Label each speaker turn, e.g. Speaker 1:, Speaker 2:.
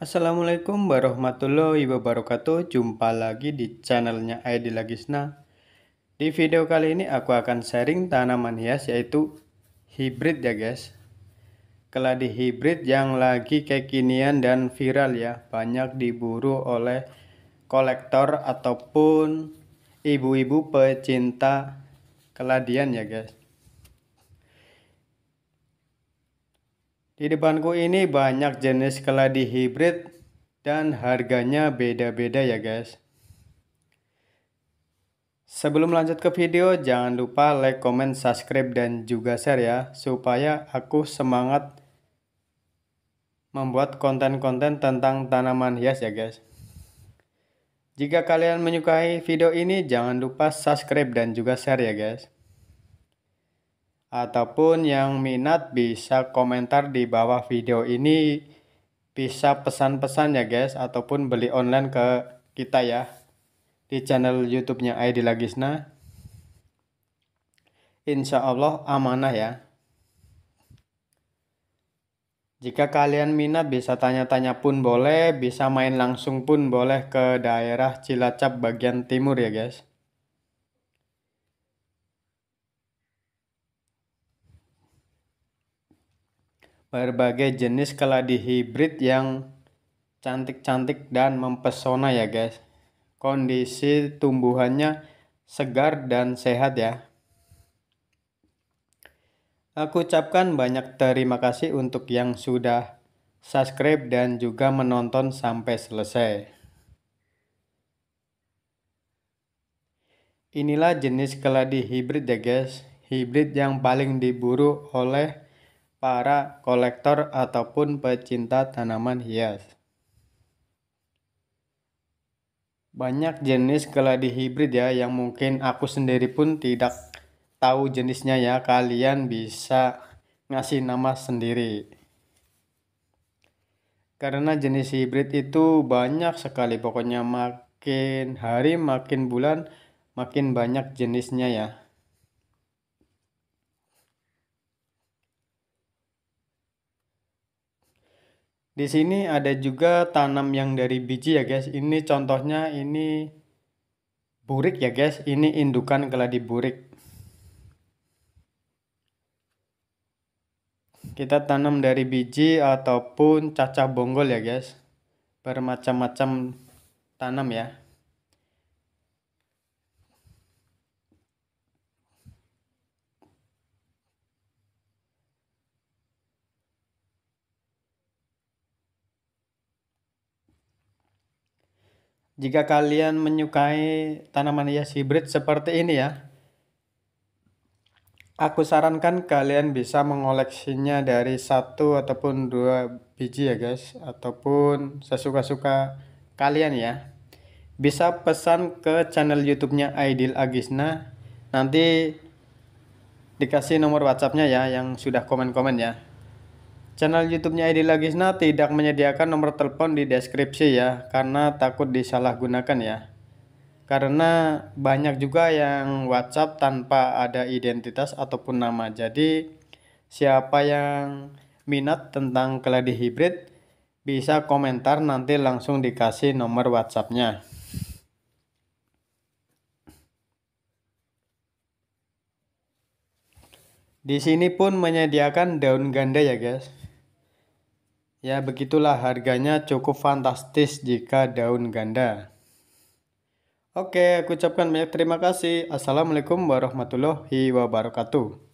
Speaker 1: Assalamualaikum warahmatullahi wabarakatuh Jumpa lagi di channelnya Aidi Lagisna Di video kali ini aku akan sharing tanaman hias yaitu hibrid ya guys Keladi hibrid yang lagi kekinian dan viral ya Banyak diburu oleh kolektor ataupun ibu-ibu pecinta keladian ya guys Di depanku ini banyak jenis keladi hibrid dan harganya beda-beda ya guys. Sebelum lanjut ke video, jangan lupa like, comment, subscribe, dan juga share ya, supaya aku semangat membuat konten-konten tentang tanaman hias ya guys. Jika kalian menyukai video ini, jangan lupa subscribe dan juga share ya guys ataupun yang minat bisa komentar di bawah video ini bisa pesan-pesan ya guys ataupun beli online ke kita ya di channel YouTube-nya ID Lagisna. Insya Allah amanah ya. Jika kalian minat bisa tanya-tanya pun boleh, bisa main langsung pun boleh ke daerah Cilacap bagian timur ya guys. berbagai jenis keladi hibrid yang cantik-cantik dan mempesona ya guys. Kondisi tumbuhannya segar dan sehat ya. Aku ucapkan banyak terima kasih untuk yang sudah subscribe dan juga menonton sampai selesai. Inilah jenis keladi hibrid ya guys, hibrid yang paling diburu oleh para kolektor ataupun pecinta tanaman hias. Banyak jenis keladi hibrid ya yang mungkin aku sendiri pun tidak tahu jenisnya ya. Kalian bisa ngasih nama sendiri. Karena jenis hibrid itu banyak sekali pokoknya makin hari makin bulan makin banyak jenisnya ya. Di sini ada juga tanam yang dari biji ya guys. Ini contohnya ini burik ya guys. Ini indukan keladi burik. Kita tanam dari biji ataupun cacah bonggol ya guys. Bermacam-macam tanam ya. Jika kalian menyukai tanaman hias hibrid seperti ini ya, aku sarankan kalian bisa mengoleksinya dari satu ataupun dua biji ya guys, ataupun sesuka-suka kalian ya. Bisa pesan ke channel YouTube-nya Aidil Agisna. Nanti dikasih nomor WhatsApp-nya ya yang sudah komen-komen ya. Channel YouTube-nya Edi Lagisna tidak menyediakan nomor telepon di deskripsi ya, karena takut disalahgunakan ya. Karena banyak juga yang WhatsApp tanpa ada identitas ataupun nama. Jadi siapa yang minat tentang keladi hibrid bisa komentar nanti langsung dikasih nomor WhatsApp-nya. Di sini pun menyediakan daun ganda ya guys. Ya begitulah harganya cukup fantastis jika daun ganda. Oke, aku ucapkan banyak terima kasih. Assalamualaikum warahmatullahi wabarakatuh.